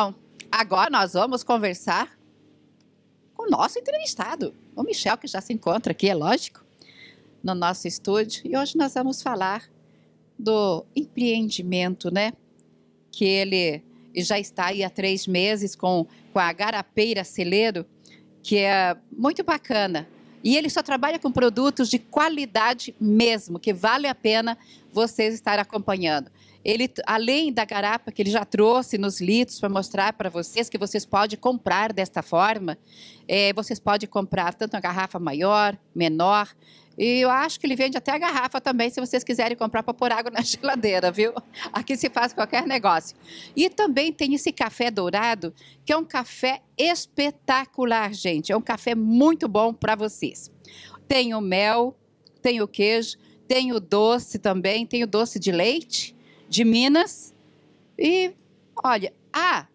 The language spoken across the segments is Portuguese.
Bom, agora nós vamos conversar com o nosso entrevistado, o Michel, que já se encontra aqui, é lógico, no nosso estúdio. E hoje nós vamos falar do empreendimento, né? Que ele já está aí há três meses com, com a Garapeira Celeiro, que é muito bacana. E ele só trabalha com produtos de qualidade mesmo, que vale a pena vocês estar acompanhando. Ele, além da garapa que ele já trouxe nos litros para mostrar para vocês que vocês podem comprar desta forma, é, vocês podem comprar tanto a garrafa maior, menor, e eu acho que ele vende até a garrafa também, se vocês quiserem comprar para pôr água na geladeira, viu? Aqui se faz qualquer negócio. E também tem esse café dourado, que é um café espetacular, gente. É um café muito bom para vocês. Tem o mel, tem o queijo, tem o doce também, tem o doce de leite de Minas. E olha, ah,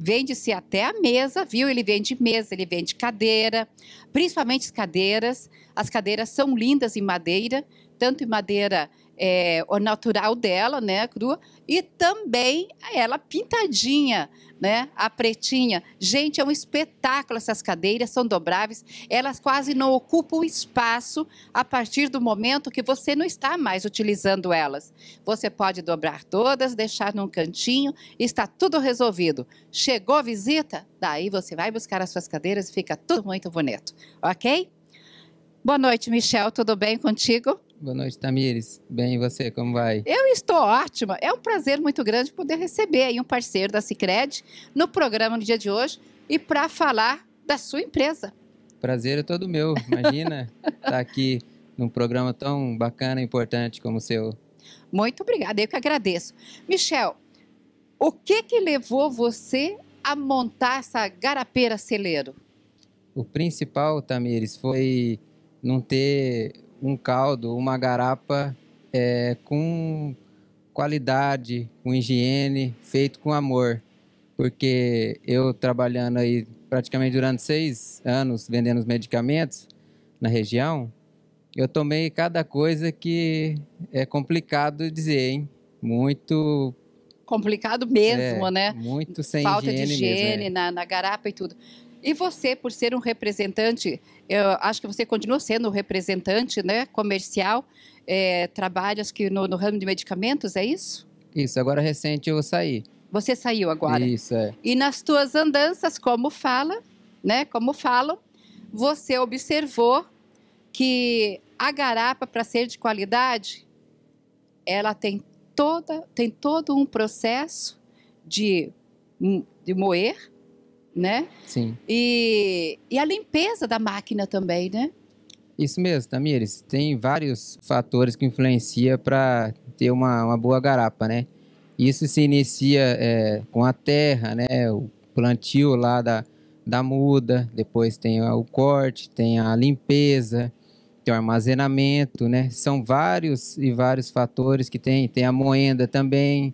Vende-se até a mesa, viu? Ele vende mesa, ele vende cadeira, principalmente as cadeiras. As cadeiras são lindas em madeira, tanto em madeira é, o natural dela, né, crua, e também ela pintadinha, né, a pretinha. Gente, é um espetáculo essas cadeiras, são dobráveis, elas quase não ocupam espaço a partir do momento que você não está mais utilizando elas. Você pode dobrar todas, deixar num cantinho, está tudo resolvido. Chegou a visita, daí você vai buscar as suas cadeiras e fica tudo muito bonito, ok? Boa noite, Michel, tudo bem contigo? Boa noite, Tamires. Bem, e você, como vai? Eu estou ótima. É um prazer muito grande poder receber aí um parceiro da Cicred no programa no dia de hoje e para falar da sua empresa. Prazer é todo meu, imagina estar tá aqui num programa tão bacana e importante como o seu. Muito obrigada, eu que agradeço. Michel, o que que levou você a montar essa garapeira celeiro? O principal, Tamires, foi não ter um caldo, uma garapa é, com qualidade, com higiene, feito com amor. Porque eu trabalhando aí praticamente durante seis anos vendendo os medicamentos na região, eu tomei cada coisa que é complicado dizer, hein? Muito. Complicado mesmo, é, né? Muito sem Falta higiene de higiene mesmo, é. na, na garapa e tudo. E você, por ser um representante, eu acho que você continua sendo um representante né, comercial, é, trabalha acho que no, no, ramo de medicamentos, é isso? Isso, agora recente eu saí. Você saiu agora. Isso, é. E nas tuas andanças, como fala, né, como falo? você observou que a garapa, para ser de qualidade, ela tem, toda, tem todo um processo de, hum, de moer, né? Sim. E, e a limpeza da máquina também, né? Isso mesmo, Tamires. Tem vários fatores que influenciam para ter uma, uma boa garapa, né? Isso se inicia é, com a terra, né? O plantio lá da, da muda, depois tem o corte, tem a limpeza, tem o armazenamento, né? São vários e vários fatores que tem. Tem a moenda também,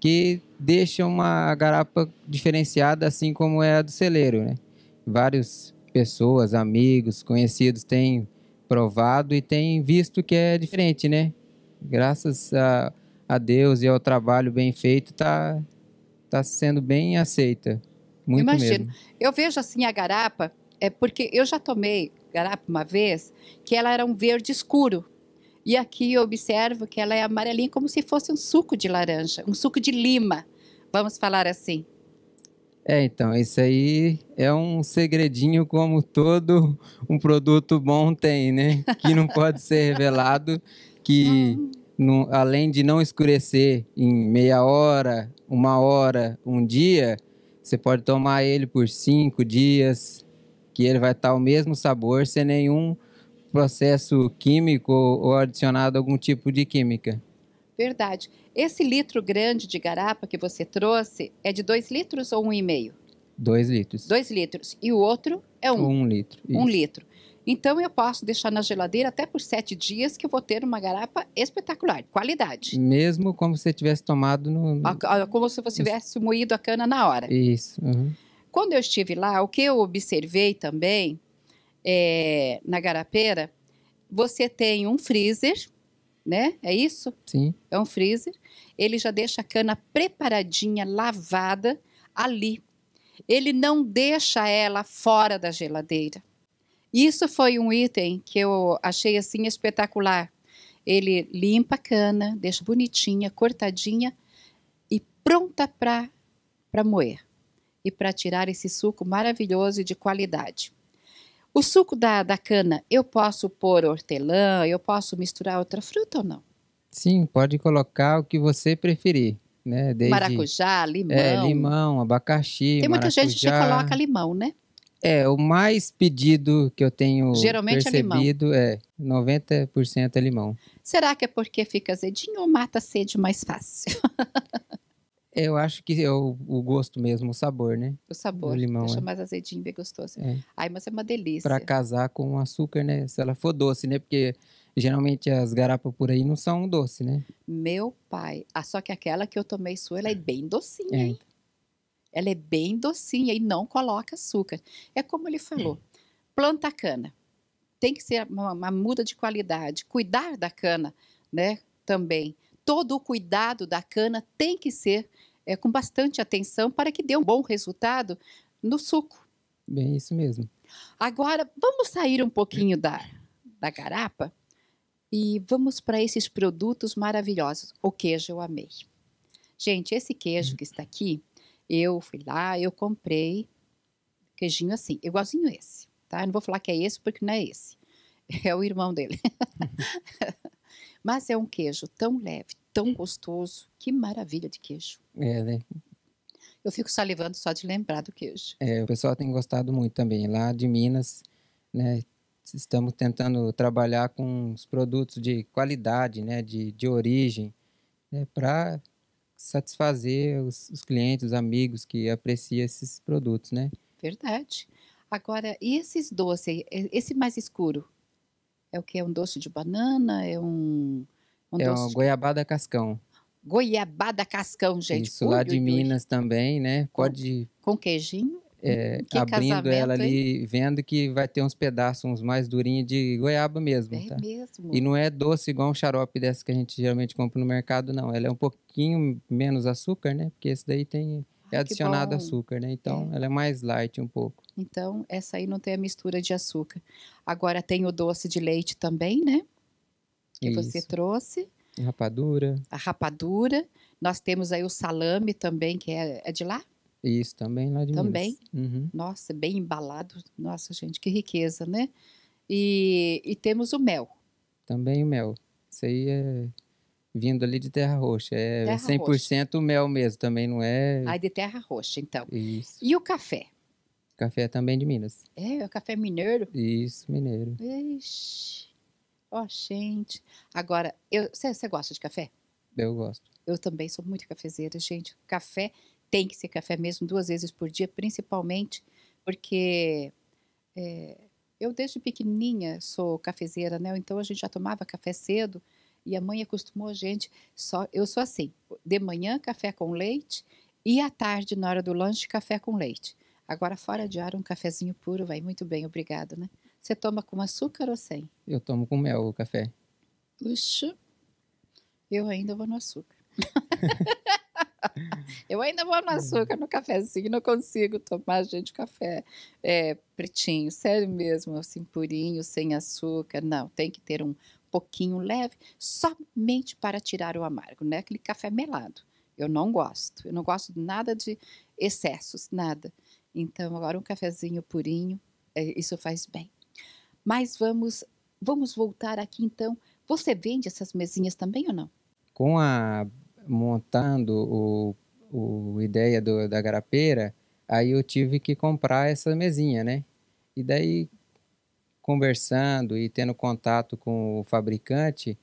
que deixa uma garapa diferenciada, assim como é a do celeiro. Né? Várias pessoas, amigos, conhecidos têm provado e têm visto que é diferente, né? Graças a, a Deus e ao trabalho bem feito, está tá sendo bem aceita. Muito Imagino. Mesmo. Eu vejo assim a garapa, é porque eu já tomei garapa uma vez, que ela era um verde escuro. E aqui eu observo que ela é amarelinha como se fosse um suco de laranja, um suco de lima, vamos falar assim. É, então, isso aí é um segredinho como todo um produto bom tem, né? Que não pode ser revelado, que hum. além de não escurecer em meia hora, uma hora, um dia, você pode tomar ele por cinco dias, que ele vai estar o mesmo sabor, sem nenhum processo químico ou adicionado algum tipo de química. Verdade. Esse litro grande de garapa que você trouxe é de 2 litros ou 1,5? Um e meio? 2 litros. dois litros. E o outro é 1? Um, um litro. um litro. Então eu posso deixar na geladeira até por sete dias que eu vou ter uma garapa espetacular, qualidade. Mesmo como se tivesse tomado no. Como se você tivesse moído a cana na hora. Isso. Uhum. Quando eu estive lá, o que eu observei também é, na Garapeira, você tem um freezer, né? É isso? Sim. É um freezer. Ele já deixa a cana preparadinha, lavada ali. Ele não deixa ela fora da geladeira. Isso foi um item que eu achei assim espetacular. Ele limpa a cana, deixa bonitinha, cortadinha e pronta para moer e para tirar esse suco maravilhoso e de qualidade. O suco da, da cana, eu posso pôr hortelã, eu posso misturar outra fruta ou não? Sim, pode colocar o que você preferir. Né? Desde, maracujá, é, limão. É, limão, abacaxi. Tem muita gente que coloca limão, né? É, o mais pedido que eu tenho Geralmente é percebido é, limão. é 90% é limão. Será que é porque fica azedinho ou mata a sede mais fácil? Eu acho que é o, o gosto mesmo, o sabor, né? O sabor. O limão. Deixa é. mais azedinho, bem gostoso. É. Ai, mas é uma delícia. Para casar com açúcar, né? Se ela for doce, né? Porque geralmente as garapas por aí não são doce, né? Meu pai. Ah, só que aquela que eu tomei sua, ela é bem docinha, é. hein? Ela é bem docinha e não coloca açúcar. É como ele falou: hum. planta cana. Tem que ser uma, uma muda de qualidade. Cuidar da cana, né? Também. Todo o cuidado da cana tem que ser é, com bastante atenção para que dê um bom resultado no suco. Bem, isso mesmo. Agora, vamos sair um pouquinho da, da garapa e vamos para esses produtos maravilhosos. O queijo eu amei. Gente, esse queijo que está aqui, eu fui lá, eu comprei queijinho assim, igualzinho esse, tá? Eu não vou falar que é esse porque não é esse. É o irmão dele. Mas é um queijo tão leve, tão gostoso. Que maravilha de queijo. É, né? Eu fico salivando só de lembrar do queijo. É, o pessoal tem gostado muito também. Lá de Minas, né? Estamos tentando trabalhar com os produtos de qualidade, né? De, de origem, né? Para satisfazer os, os, clientes, os amigos que apreciam esses produtos, né? Verdade. Agora, e esses doces, esse mais escuro, é o que? É um doce de banana? É um. um é uma de... goiabada cascão. Goiabada cascão, gente. Isso, ui, lá ui, de ui. Minas também, né? Pode. Com, com queijinho? É, que é abrindo ela hein? ali, vendo que vai ter uns pedaços, uns mais durinhos de goiaba mesmo. É tá? mesmo. E não é doce igual um xarope dessa que a gente geralmente compra no mercado, não. Ela é um pouquinho menos açúcar, né? Porque esse daí tem é adicionado açúcar, né? Então, é. ela é mais light um pouco. Então, essa aí não tem a mistura de açúcar. Agora tem o doce de leite também, né? Que Isso. você trouxe. A rapadura. A rapadura. Nós temos aí o salame também, que é, é de lá? Isso, também lá de Também. Uhum. Nossa, bem embalado. Nossa, gente, que riqueza, né? E, e temos o mel. Também o mel. Isso aí é vindo ali de terra roxa. É terra 100% roxa. mel mesmo, também não é. Ah, de terra roxa, então. Isso. E o café? Café é também de Minas. É, é, o café mineiro? Isso, mineiro. Ixi. Ó, oh, gente. Agora, você gosta de café? Eu gosto. Eu também sou muito cafezeira, gente. Café tem que ser café mesmo, duas vezes por dia, principalmente porque é, eu desde pequenininha sou cafezeira, né? Então a gente já tomava café cedo. E a mãe acostumou a gente só. Eu sou assim: de manhã, café com leite, e à tarde, na hora do lanche, café com leite. Agora, fora de hora um cafezinho puro vai muito bem, obrigado, né? Você toma com açúcar ou sem? Eu tomo com mel o café. Puxa, eu ainda vou no açúcar. eu ainda vou no açúcar, no cafezinho, não consigo tomar, gente, café é, pretinho, sério mesmo, assim, purinho, sem açúcar. Não, tem que ter um, pouquinho leve, somente para tirar o amargo, né? Aquele café melado. Eu não gosto. Eu não gosto nada de excessos, nada. Então, agora um cafezinho purinho, é, isso faz bem. Mas vamos, vamos voltar aqui então. Você vende essas mesinhas também ou não? Com a montando o, o ideia do, da garapeira, aí eu tive que comprar essa mesinha, né? E daí conversando e tendo contato com o fabricante,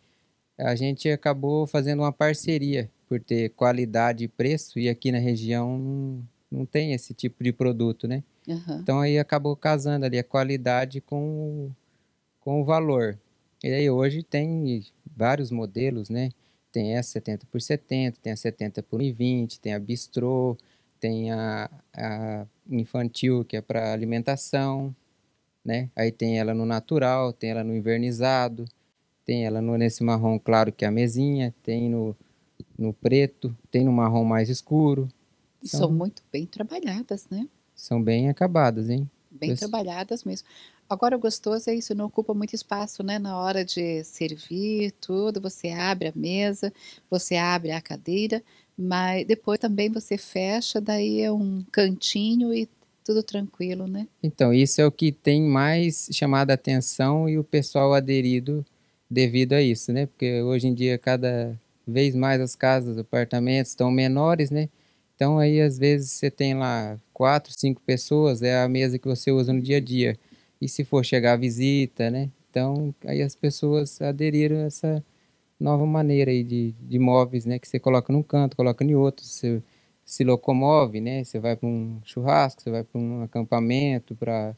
a gente acabou fazendo uma parceria por ter qualidade e preço, e aqui na região não, não tem esse tipo de produto, né? Uhum. Então aí acabou casando ali a qualidade com, com o valor. E aí hoje tem vários modelos, né? Tem essa 70 por 70, tem a 70 por 20, tem a bistrô, tem a, a infantil que é para alimentação, né? Aí tem ela no natural, tem ela no invernizado, tem ela no, nesse marrom claro que é a mesinha, tem no, no preto, tem no marrom mais escuro. E então, são muito bem trabalhadas, né? São bem acabadas, hein? Bem trabalhadas mesmo. Agora, o gostoso é isso, não ocupa muito espaço, né? Na hora de servir tudo, você abre a mesa, você abre a cadeira, mas depois também você fecha, daí é um cantinho e tudo tranquilo, né? Então, isso é o que tem mais chamado a atenção e o pessoal aderido devido a isso, né? Porque hoje em dia, cada vez mais as casas, apartamentos estão menores, né? Então, aí, às vezes, você tem lá quatro, cinco pessoas, é a mesa que você usa no dia a dia. E se for chegar a visita, né? Então, aí as pessoas aderiram a essa nova maneira aí de, de móveis, né? Que você coloca num canto, coloca em outro, você se locomove, né? Você vai para um churrasco, você vai para um acampamento, para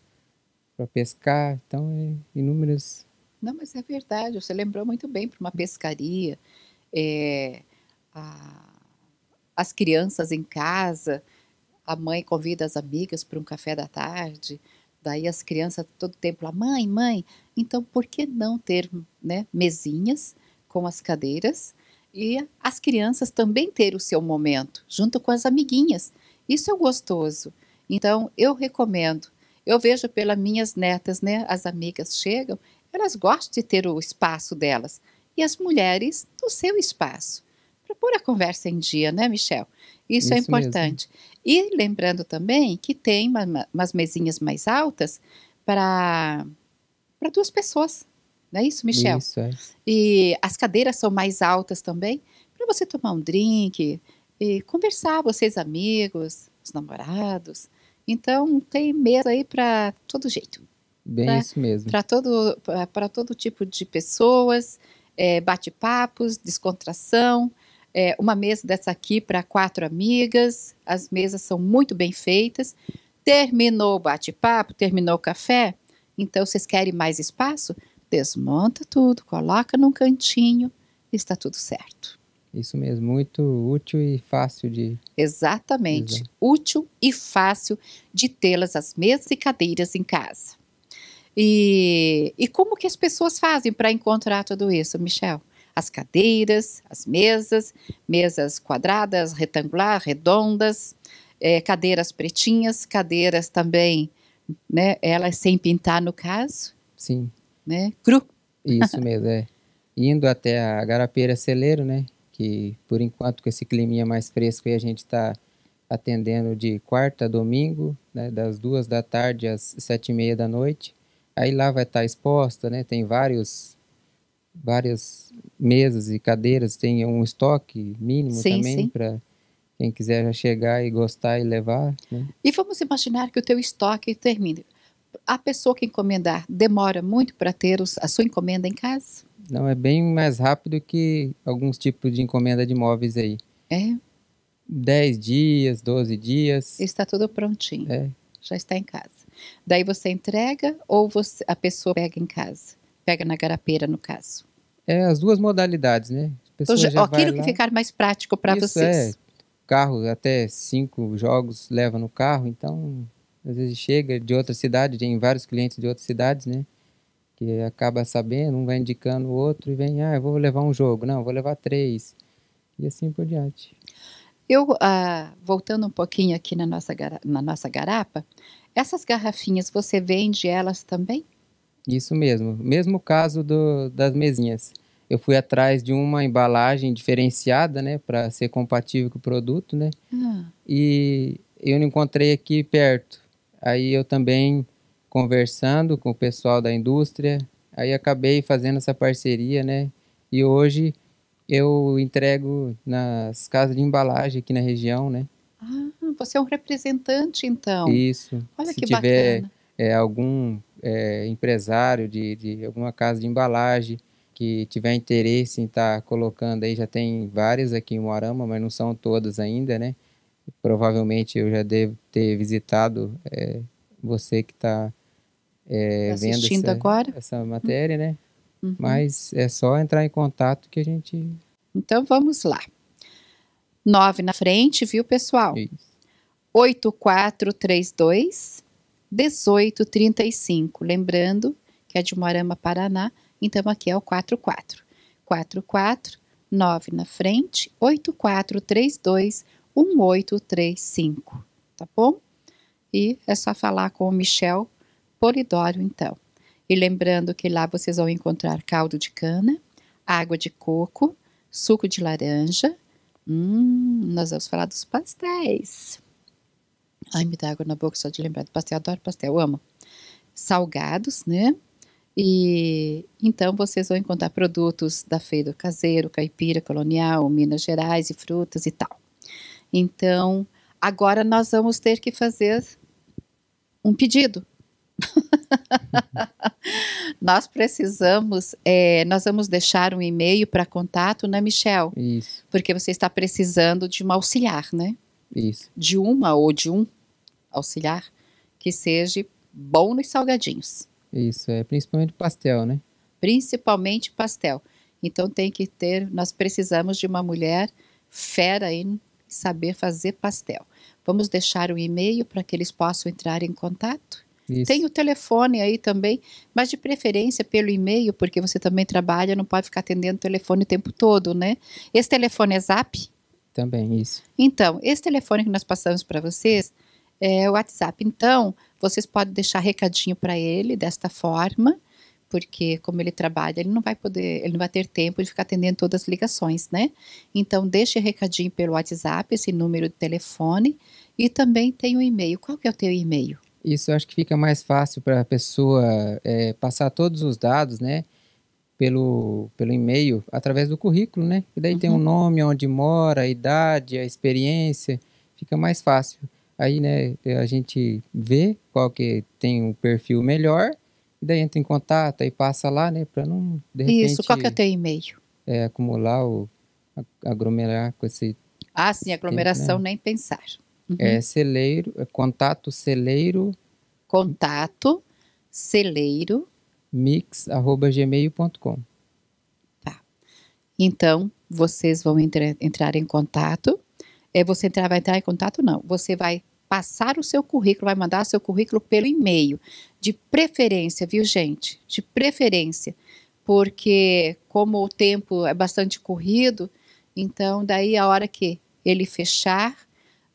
pescar, então é inúmeras. Não, mas é verdade. Você lembrou muito bem para uma pescaria, é, a, as crianças em casa, a mãe convida as amigas para um café da tarde. Daí as crianças todo tempo lá, mãe, mãe. Então por que não ter né, mesinhas com as cadeiras? e as crianças também ter o seu momento junto com as amiguinhas. Isso é gostoso. Então eu recomendo. Eu vejo pelas minhas netas, né? As amigas chegam, elas gostam de ter o espaço delas e as mulheres o seu espaço. Para pôr a conversa em dia, né, Michel? Isso, é Isso é importante. Mesmo. E lembrando também que tem uma, umas mesinhas mais altas para duas pessoas não é isso, Michel? Isso, é. E as cadeiras são mais altas também, para você tomar um drink e conversar, vocês amigos, os namorados. Então, tem mesa aí para todo jeito. Bem pra, né? isso mesmo. Para todo, todo tipo de pessoas, é, bate-papos, descontração. É, uma mesa dessa aqui para quatro amigas. As mesas são muito bem feitas. Terminou o bate-papo, terminou o café. Então, vocês querem mais espaço? desmonta tudo, coloca num cantinho está tudo certo. Isso mesmo, muito útil e fácil de. Exatamente, útil e fácil de tê-las as mesas e cadeiras em casa. E, e como que as pessoas fazem para encontrar tudo isso, Michel? As cadeiras, as mesas, mesas quadradas, retangulares, redondas, é, cadeiras pretinhas, cadeiras também, né? Elas sem pintar no caso. Sim né? Cru. Isso mesmo, é. Indo até a Garapeira Celeiro, né? Que por enquanto com esse climinha mais fresco aí a gente está atendendo de quarta a domingo, né? Das duas da tarde às sete e meia da noite. Aí lá vai estar tá exposta, né? Tem vários várias mesas e cadeiras, tem um estoque mínimo sim, também para quem quiser chegar e gostar e levar. Né? E vamos imaginar que o teu estoque termine a pessoa que encomendar demora muito para ter os, a sua encomenda em casa? Não, é bem mais rápido que alguns tipos de encomenda de móveis aí. É? 10 dias, 12 dias. Está tudo prontinho. É. Já está em casa. Daí você entrega ou você, a pessoa pega em casa? Pega na garapeira, no caso. É, as duas modalidades, né? Então, já, já aquilo que ficar mais prático para vocês. É. Carro, até cinco jogos leva no carro, então às vezes chega de outra cidade, tem vários clientes de outras cidades, né? Que acaba sabendo, um vai indicando o outro e vem, ah, eu vou levar um jogo, não, vou levar três, e assim por diante. Eu, ah, voltando um pouquinho aqui na nossa, na nossa garapa, essas garrafinhas você vende elas também? Isso mesmo, mesmo caso do, das mesinhas. Eu fui atrás de uma embalagem diferenciada, né, para ser compatível com o produto, né? Ah. E eu não encontrei aqui perto. Aí eu também conversando com o pessoal da indústria, aí acabei fazendo essa parceria, né? E hoje eu entrego nas casas de embalagem aqui na região, né? Ah, você é um representante então. Isso. Olha Se que tiver, bacana. É, algum é, empresário de, de alguma casa de embalagem que tiver interesse em estar tá colocando aí, já tem várias aqui em Moarama, mas não são todas ainda, né? Provavelmente eu já devo ter visitado é, você que está é, tá vendo essa, agora. essa matéria, né? uhum. né? Uhum. Mas é só entrar em contato que a gente. Então vamos lá. Nove na frente, viu, pessoal? Isso. 8432 1835. Lembrando que é de Moarama, Paraná, então aqui é o 44. 44, 9 na frente, 8432 1835. 1835, tá bom? E é só falar com o Michel Polidoro, então. E lembrando que lá vocês vão encontrar caldo de cana, água de coco, suco de laranja. Hum, nós vamos falar dos pastéis. Ai, me dá água na boca só de lembrar do pastel. Adoro pastel, amo. Salgados, né? E então vocês vão encontrar produtos da feira caseiro, caipira, colonial, Minas Gerais e frutas e tal. Então, agora nós vamos ter que fazer um pedido. nós precisamos, é, nós vamos deixar um e-mail para contato, né, Michel? Isso. Porque você está precisando de um auxiliar, né? Isso. De uma ou de um auxiliar que seja bom nos salgadinhos. Isso, é principalmente pastel, né? Principalmente pastel. Então tem que ter, nós precisamos de uma mulher fera aí saber fazer pastel. Vamos deixar o um e-mail para que eles possam entrar em contato? Isso. Tem o telefone aí também, mas de preferência pelo e-mail, porque você também trabalha, não pode ficar atendendo o telefone o tempo todo, né? Esse telefone é zap? Também, isso. Então, esse telefone que nós passamos para vocês é o WhatsApp. Então, vocês podem deixar recadinho para ele desta forma porque como ele trabalha, ele não vai poder, ele não vai ter tempo de ficar atendendo todas as ligações, né? Então deixe recadinho pelo WhatsApp, esse número de telefone e também tem o um e-mail. Qual que é o teu e-mail? Isso eu acho que fica mais fácil para a pessoa é, passar todos os dados, né? Pelo, pelo e-mail, através do currículo, né? E daí uhum. tem o um uhum. nome, onde mora, a idade, a experiência, fica mais fácil. Aí, né, a gente vê qual que tem um perfil melhor e daí entra em contato, aí passa lá, né? Para não, de repente... Isso, qual que é o teu e-mail? É, acumular ou aglomerar com esse... Ah, sim, aglomeração, né? nem pensar. Uhum. É celeiro, é contato celeiro... Contato celeiro... Mix, arroba gmail.com Tá. Então, vocês vão entrar, entrar em contato. É, você entrar, vai entrar em contato? Não. Você vai passar o seu currículo, vai mandar seu currículo pelo e-mail. De preferência, viu, gente? De preferência. Porque, como o tempo é bastante corrido, então, daí a hora que ele fechar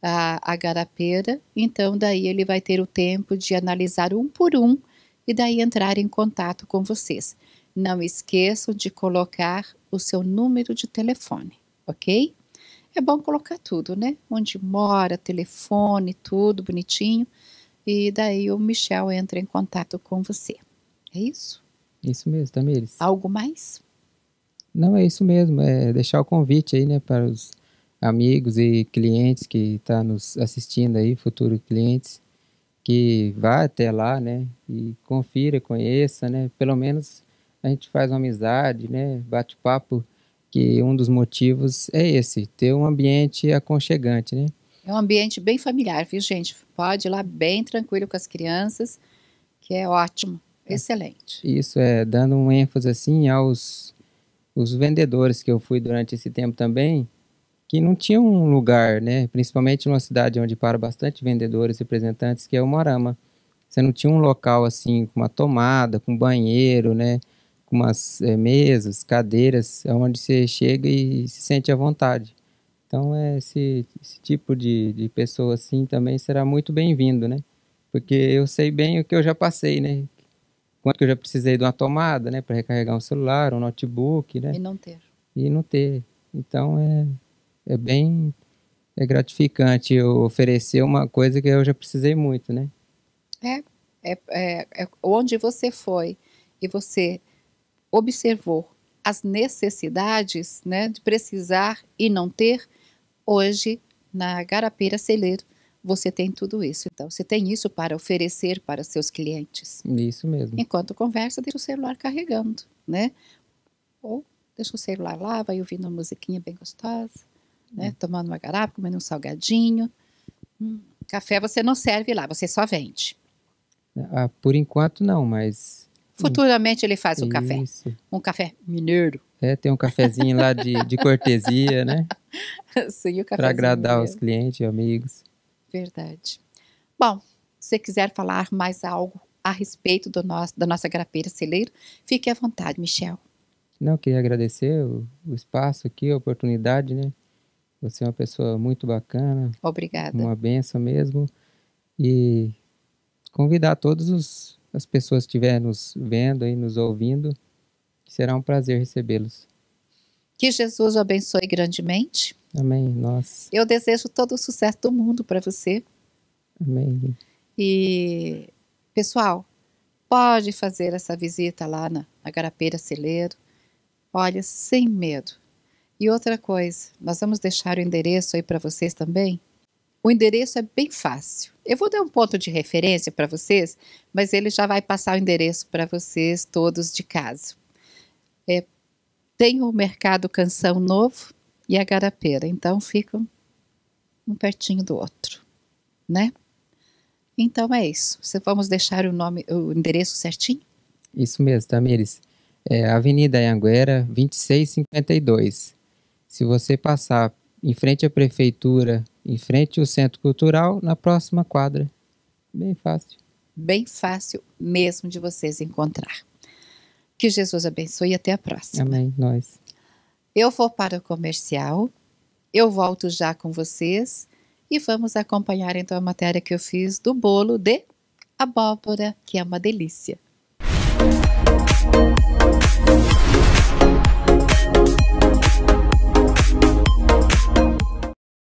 a, a garapeira, então, daí ele vai ter o tempo de analisar um por um e daí entrar em contato com vocês. Não esqueçam de colocar o seu número de telefone, ok? é bom colocar tudo, né? Onde mora, telefone, tudo bonitinho. E daí o Michel entra em contato com você. É isso? Isso mesmo, Tamires. Algo mais? Não, é isso mesmo. É deixar o convite aí, né, para os amigos e clientes que estão tá nos assistindo aí, futuros clientes, que vá até lá, né, e confira, conheça, né, pelo menos a gente faz uma amizade, né, bate papo que um dos motivos é esse, ter um ambiente aconchegante, né? É um ambiente bem familiar, viu, gente? Pode ir lá bem tranquilo com as crianças, que é ótimo, é. excelente. Isso, é, dando um ênfase, assim, aos os vendedores que eu fui durante esse tempo também, que não tinha um lugar, né? Principalmente numa cidade onde para bastante vendedores representantes, que é o Morama. Você não tinha um local assim, com uma tomada, com banheiro, né? umas é, mesas, cadeiras, é onde você chega e se sente à vontade. Então, é, esse, esse tipo de, de pessoa assim também será muito bem-vindo, né? Porque eu sei bem o que eu já passei, né? Quanto que eu já precisei de uma tomada, né? Para recarregar um celular, um notebook, né? E não ter. E não ter. Então, é, é bem é gratificante eu oferecer uma coisa que eu já precisei muito, né? É, é, é, é onde você foi e você observou as necessidades né, de precisar e não ter, hoje na Garapira Celeiro você tem tudo isso. Então, você tem isso para oferecer para seus clientes. Isso mesmo. Enquanto conversa, deixa o celular carregando, né? Ou deixa o celular lá, vai ouvindo uma musiquinha bem gostosa, né? Hum. Tomando uma garapa, comendo um salgadinho. Hum. Café você não serve lá, você só vende. Ah, por enquanto não, mas Futuramente ele faz o café. Um café mineiro. É, tem um cafezinho lá de, de cortesia, né? Sim, o cafezinho. Para agradar mineiro. os clientes e amigos. Verdade. Bom, se quiser falar mais algo a respeito do nosso, da nossa grapeira celeiro, fique à vontade, Michel. Não, queria agradecer o, o espaço aqui, a oportunidade, né? Você é uma pessoa muito bacana. Obrigada. Uma benção mesmo. E convidar todos os as pessoas estiverem nos vendo e nos ouvindo, será um prazer recebê-los. Que Jesus o abençoe grandemente. Amém. Nós. Eu desejo todo o sucesso do mundo para você. Amém. E, pessoal, pode fazer essa visita lá na, na Garapeira Celeiro. Olha, sem medo. E outra coisa, nós vamos deixar o endereço aí para vocês também o endereço é bem fácil. Eu vou dar um ponto de referência para vocês, mas ele já vai passar o endereço para vocês todos de casa. É, tem o Mercado Canção Novo e a Garapeira, então ficam um pertinho do outro, né? Então é isso. Você vamos deixar o nome, o endereço certinho? Isso mesmo, Tamires. É Avenida Anguera 2652. Se você passar em frente à prefeitura, em frente ao centro cultural, na próxima quadra. Bem fácil. Bem fácil mesmo de vocês encontrar. Que Jesus abençoe e até a próxima. Amém. Nós. Eu vou para o comercial, eu volto já com vocês e vamos acompanhar então a matéria que eu fiz do bolo de abóbora, que é uma delícia.